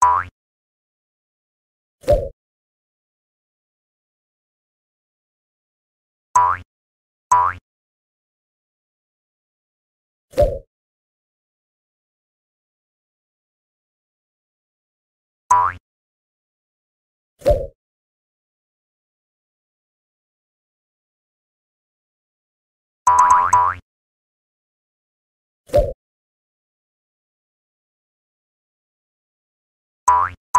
Bye.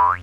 Bye.